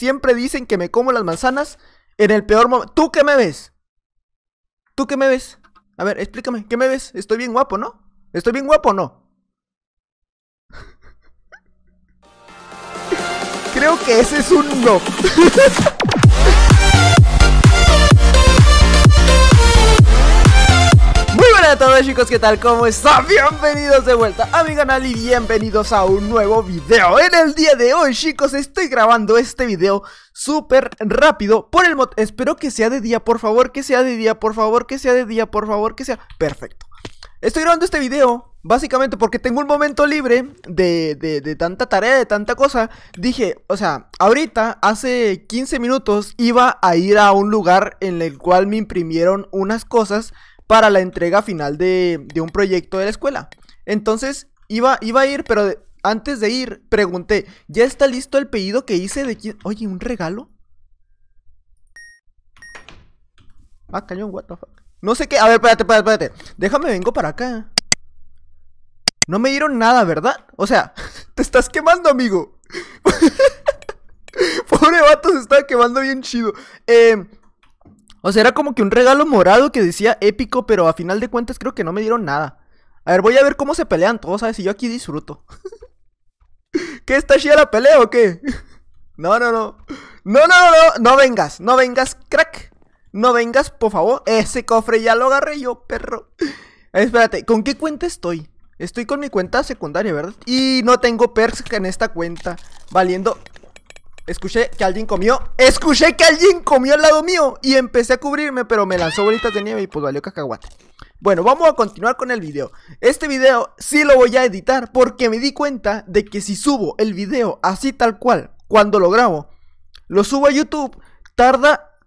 Siempre dicen que me como las manzanas en el peor momento. ¿Tú qué me ves? ¿Tú qué me ves? A ver, explícame, ¿qué me ves? Estoy bien guapo, ¿no? ¿Estoy bien guapo o no? Creo que ese es un no. Hola a todos chicos, ¿qué tal? ¿Cómo están? Bienvenidos de vuelta a mi canal y bienvenidos a un nuevo video En el día de hoy chicos estoy grabando este video súper rápido por el mod Espero que sea de día, por favor, que sea de día, por favor, que sea de día, por favor, que sea Perfecto Estoy grabando este video básicamente porque tengo un momento libre de, de tanta tarea, de tanta cosa Dije, o sea, ahorita hace 15 minutos iba a ir a un lugar en el cual me imprimieron unas cosas para la entrega final de, un proyecto de la escuela. Entonces, iba, iba a ir, pero antes de ir, pregunté, ¿ya está listo el pedido que hice de quién? Oye, ¿un regalo? Ah, cañón, what the fuck. No sé qué, a ver, espérate, espérate, espérate. Déjame, vengo para acá. No me dieron nada, ¿verdad? O sea, te estás quemando, amigo. Pobre vato, se estaba quemando bien chido. Eh, o sea, era como que un regalo morado que decía épico, pero a final de cuentas creo que no me dieron nada. A ver, voy a ver cómo se pelean todos, ¿sabes? Si yo aquí disfruto. ¿Qué está chida la pelea o qué? No, no, no. No, no, no, no vengas, no vengas, crack. No vengas, por favor. Ese cofre ya lo agarré yo, perro. Espérate, ¿con qué cuenta estoy? Estoy con mi cuenta secundaria, ¿verdad? Y no tengo perks en esta cuenta. Valiendo Escuché que alguien comió. Escuché que alguien comió al lado mío. Y empecé a cubrirme, pero me lanzó bolitas de nieve y pues valió cacahuate. Bueno, vamos a continuar con el video. Este video sí lo voy a editar porque me di cuenta de que si subo el video así tal cual, cuando lo grabo, lo subo a YouTube, tarda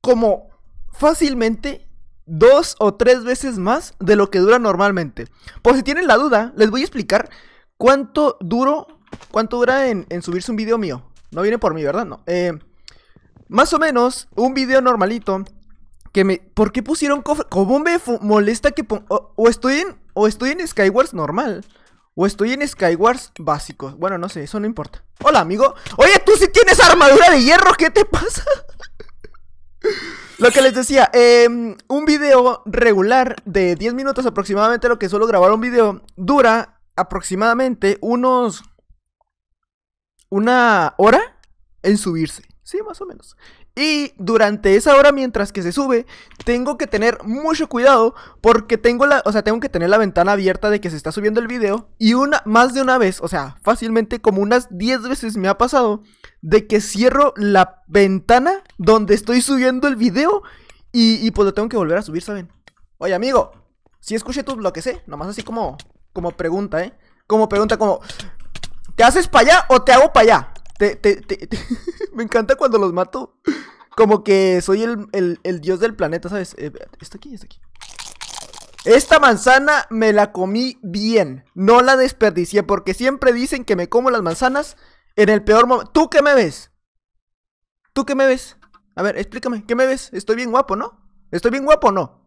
como fácilmente dos o tres veces más de lo que dura normalmente. Por si tienen la duda, les voy a explicar cuánto duro, cuánto dura en, en subirse un video mío. No viene por mí, ¿verdad? No. Eh, más o menos, un video normalito. Que me. ¿Por qué pusieron cofre? ¿Cómo me molesta que o, estoy en. O estoy en Skywars normal. O estoy en Skywars básico. Bueno, no sé, eso no importa. Hola, amigo. Oye, tú sí tienes armadura de hierro, ¿qué te pasa? Lo que les decía, em, un video regular de 10 minutos aproximadamente, lo que suelo grabar un video, dura aproximadamente unos una hora en subirse. Sí, más o menos. Y durante esa hora mientras que se sube, tengo que tener mucho cuidado porque tengo la, o sea, tengo que tener la ventana abierta de que se está subiendo el video y una más de una vez, o sea, fácilmente como unas 10 veces me ha pasado de que cierro la ventana donde estoy subiendo el video y, y pues lo tengo que volver a subir, ¿saben? Oye, amigo, si escuché tus bloques, eh, nomás así como como pregunta, ¿eh? Como pregunta como ¿Qué haces para allá o te hago para allá? Me encanta cuando los mato. Como que soy el, dios del planeta, ¿sabes? Eh, está aquí, está aquí. Esta manzana me la comí bien. No la desperdicié porque siempre dicen que me como las manzanas en el peor momento. ¿Tú qué me ves? ¿Tú qué me ves? A ver, explícame, ¿qué me ves? Estoy bien guapo, ¿no? ¿Estoy bien guapo no?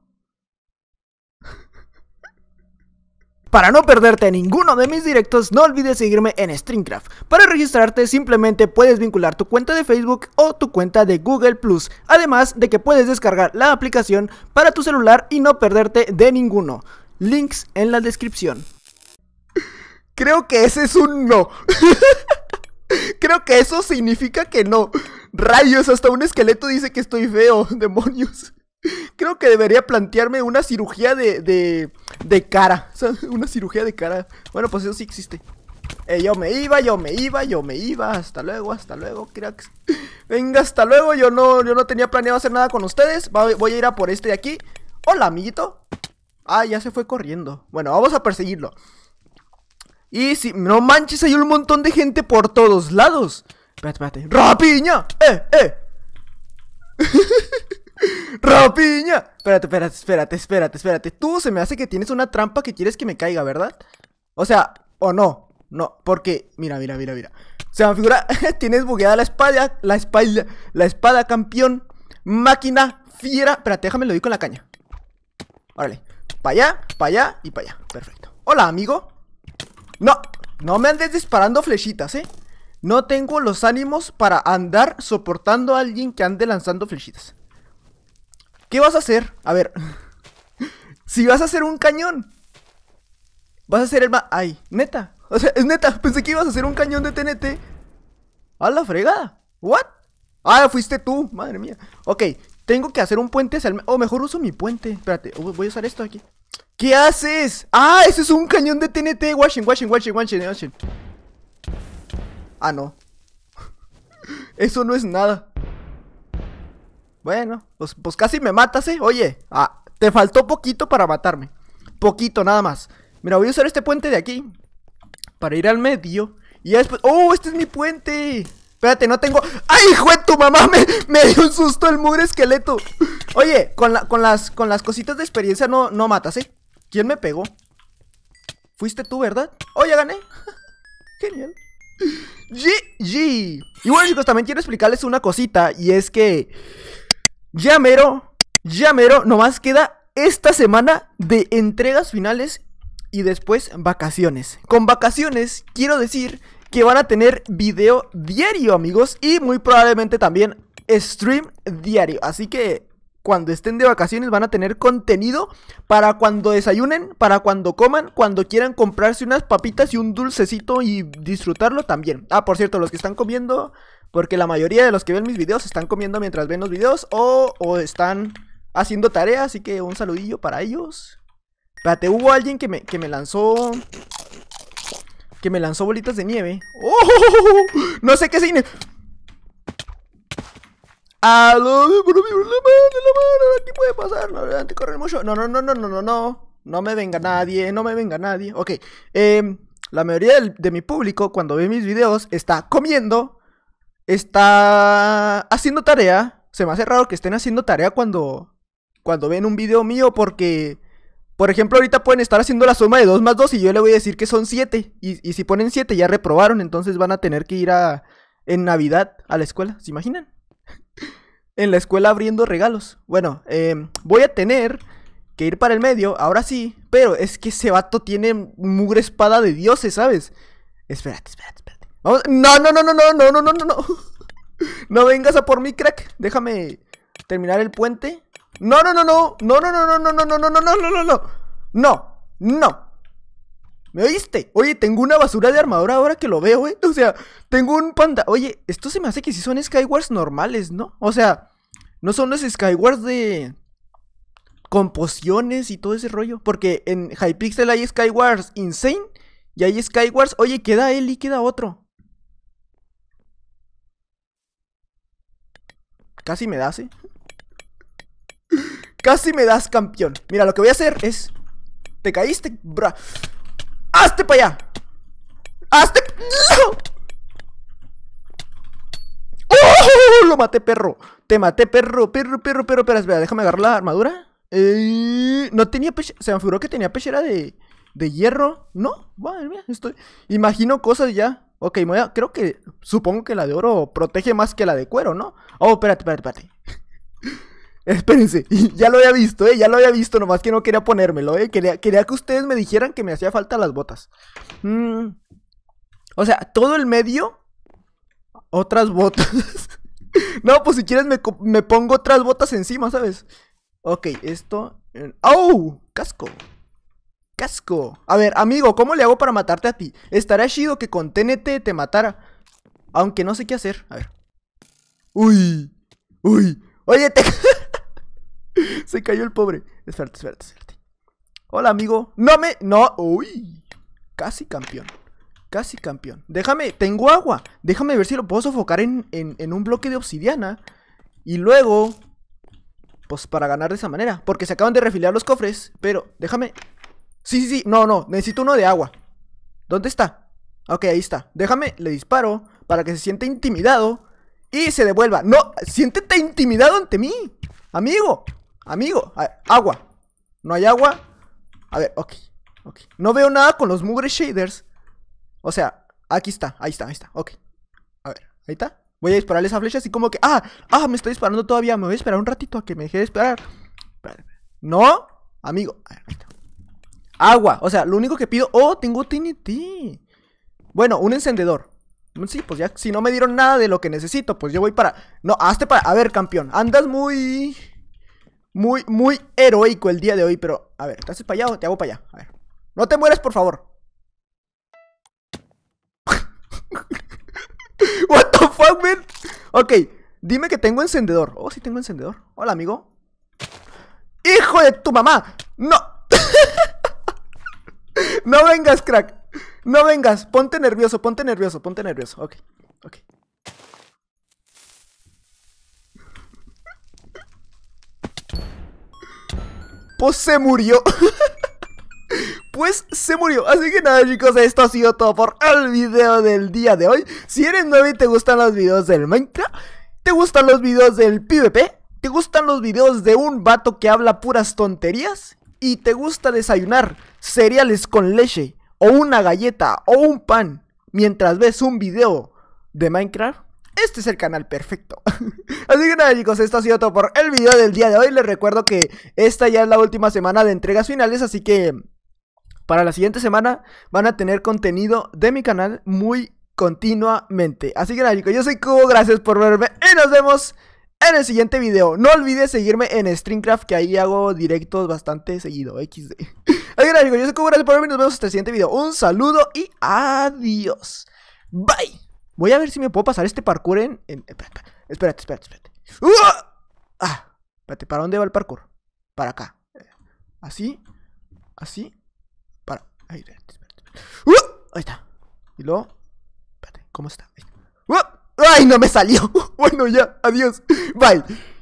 Para no perderte ninguno de mis directos, no olvides seguirme en Streamcraft. Para registrarte simplemente puedes vincular tu cuenta de Facebook o tu cuenta de Google Plus, además de que puedes descargar la aplicación para tu celular y no perderte de ninguno. Links en la descripción. Creo que ese es un no. Creo que eso significa que no. Rayos, hasta un esqueleto dice que estoy feo, demonios. Creo que debería plantearme una cirugía de, de de cara. una cirugía de cara. Bueno, pues eso sí existe. Eh, yo me iba, yo me iba, yo me iba. Hasta luego, hasta luego, cracks. Venga, hasta luego. Yo no, yo no tenía planeado hacer nada con ustedes. Voy a ir a por este de aquí. Hola, amiguito. Ah, ya se fue corriendo. Bueno, vamos a perseguirlo. Y si no manches, hay un montón de gente por todos lados. Espérate, espérate. ¡Rapiña! ¡Eh, eh! ¡Rapiña! Espérate, espérate, espérate, espérate, espérate. Tú se me hace que tienes una trampa que quieres que me caiga, ¿verdad? O sea, o no. No, porque. Mira, mira, mira, mira. Se me figura. tienes bugueada la espada La espada, La espada, campeón. Máquina. Fiera. Espérate, déjame lo di con la caña. Órale. Para allá, para allá y para allá. Perfecto. Hola, amigo. No, no me andes disparando flechitas, ¿eh? No tengo los ánimos para andar soportando a alguien que ande lanzando flechitas. ¿Qué vas a hacer? A ver. si vas a hacer un cañón. Vas a hacer el ma... Ay, neta. O sea, es neta. Pensé que ibas a hacer un cañón de TNT. A la fregada. ¿What? Ah, fuiste tú. Madre mía. Ok, tengo que hacer un puente. O mejor uso mi puente. Espérate, voy a usar esto aquí. ¿Qué haces? Ah, eso es un cañón de TNT. Washing, washing, washing, washing, Ah, no. Eso no es nada. Bueno, pues, pues casi me matas, ¿eh? Oye, ah, te faltó poquito para matarme. Poquito, nada más. Mira, voy a usar este puente de aquí. Para ir al medio. Y ya después. ¡Oh! Este es mi puente. Espérate, no tengo. ¡Ay, hijo tu mamá! Me, me dio un susto el mugre esqueleto. Oye, con, las, con las cositas de experiencia no, no matas, ¿eh? ¿Quién me pegó? Fuiste tú, ¿verdad? oye ya gané! Genial. GG. Y bueno, chicos, también quiero explicarles una cosita. Y es que. Ya mero, ya mero, nomás queda esta semana de entregas finales y después vacaciones. Con vacaciones quiero decir que van a tener video diario, amigos, y muy probablemente también stream diario. Así que cuando estén de vacaciones van a tener contenido para cuando desayunen, para cuando coman, cuando quieran comprarse unas papitas y un dulcecito y disfrutarlo también. Ah, por cierto, los que están comiendo, porque la mayoría de los que ven mis videos están comiendo mientras ven los videos o, están haciendo tareas así que un saludillo para ellos. Espérate, hubo alguien que me, que me lanzó... Que me lanzó bolitas de nieve. ¡Oh! No sé qué cine puede pasar? No, No, no, no, no, no, no, no. No me venga nadie, no me venga nadie. Ok, em, la mayoría de mi público cuando ve mis videos está comiendo, está haciendo tarea. Se me hace raro que estén haciendo tarea cuando, cuando ven un video mío porque... Por ejemplo, ahorita pueden estar haciendo la suma de 2 más 2 y yo le voy a decir que son 7. Y, y si ponen 7 ya reprobaron, entonces van a tener que ir a en Navidad a la escuela, ¿se imaginan? en la escuela abriendo regalos. Bueno, voy a tener que ir para el medio, ahora sí, pero es que ese vato tiene mugre espada de dioses, ¿sabes? Espérate, espérate, espérate. no, No, no, no, no, no, no, no, no, no, no. No vengas a por mí, crack. Déjame terminar el puente. No, no, no, no. No, no, no, no, no, no, no, no, no, no, no, no. No, no. ¿Me oíste? Oye, tengo una basura de armadura ahora que lo veo, ¿eh? O sea, tengo un panda. Oye, esto se me hace que si son Skywars normales, ¿no? O sea, no son los Skywars de. con pociones y todo ese rollo. Porque en Hypixel hay Skywars Insane y hay Skywars. Oye, queda él y queda otro. Casi me das, ¿eh? Casi me das campeón. Mira, lo que voy a hacer es. Te caíste, bra. ¡Hazte para allá! ¡Hazte! ¡Oh! Lo maté, perro. Te maté, perro, perro, perro, perro. Pero espera, déjame agarrar la armadura. Eh, no tenía pechera. Se me figuró que tenía pechera de, de hierro. No, madre mía, estoy. Imagino cosas ya. Ok, me creo que. Supongo que la de oro protege más que la de cuero, ¿no? Oh, espérate, espérate, espérate. Espérense, ya lo había visto, ¿eh? ya lo había visto, nomás que no quería ponérmelo, ¿eh? quería, quería que ustedes me dijeran que me hacía falta las botas. Mm, o sea, todo el medio, otras botas. no, pues si quieres me, pongo otras botas encima, ¿sabes? Ok, esto... ¡Oh! Casco. Casco. A ver, amigo, ¿cómo le hago para matarte a ti? Estará chido que con TNT te matara. Aunque no sé qué hacer. A ver. Uy. Uy. Oye, Se cayó el pobre. Espérate, espérate, espérate. Hola, amigo. No me. No. Uy. Casi campeón. Casi campeón. Déjame. Tengo agua. Déjame ver si lo puedo sofocar en, en, un bloque de obsidiana. Y luego. Pues para ganar de esa manera. Porque se acaban de refiliar los cofres. Pero déjame. Sí, sí, sí. No, no. Necesito uno de agua. ¿Dónde está? Ok, ahí está. Déjame. Le disparo. Para que se sienta intimidado. Y se devuelva. No. Siéntete intimidado ante mí. Amigo. Amigo, agua. ¿No hay agua? A ver, ok, No veo nada con los mugre shaders. O sea, aquí está, ahí está, ahí está, ok. A ver, ahí está. Voy a dispararle esa flecha así como que... ¡Ah! ¡Ah! Me estoy disparando todavía. Me voy a esperar un ratito a que me deje de esperar. No, amigo. Agua. O sea, lo único que pido... ¡Oh! Tengo TNT. Bueno, un encendedor. Sí, pues ya... Si no me dieron nada de lo que necesito, pues yo voy para... No, hazte para... A ver, campeón. Andas muy... Muy, muy heroico el día de hoy, pero... A ver, ¿te haces para allá te hago para allá? A ver. No te mueres, por favor. What the fuck, man? Ok, dime que tengo encendedor. Oh, sí tengo encendedor. Hola, amigo. ¡Hijo de tu mamá! ¡No! no vengas, crack. No vengas. Ponte nervioso, ponte nervioso, ponte nervioso. Ok, ok. Pues se murió. Pues se murió. Así que nada chicos, esto ha sido todo por el video del día de hoy. Si eres nuevo y te gustan los videos del Minecraft, te gustan los videos del PvP, te gustan los videos de un vato que habla puras tonterías y te gusta desayunar cereales con leche o una galleta o un pan mientras ves un video de Minecraft, este es el canal perfecto. Así que nada chicos, esto ha sido todo por el video del día de hoy. Les recuerdo que esta ya es la última semana de entregas finales, así que para la siguiente semana van a tener contenido de mi canal muy continuamente. Así que nada chicos, yo soy Cubo, gracias por verme y nos vemos en el siguiente video. No olvides seguirme en Streamcraft, que ahí hago directos bastante seguido, XD. Así que nada chicos, yo soy Cubo, gracias por verme y nos vemos en el siguiente video. Un saludo y adiós. Bye. Voy a ver si me puedo pasar este parkour en... espérate, espérate, espérate. Ah, espérate, ¿para dónde va el parkour? Para acá. Así, así, para... Ahí, espérate, espérate. Ahí está. Y luego... Espérate, ¿cómo está? ¡Ay, no me salió! Bueno, ya, adiós. Bye.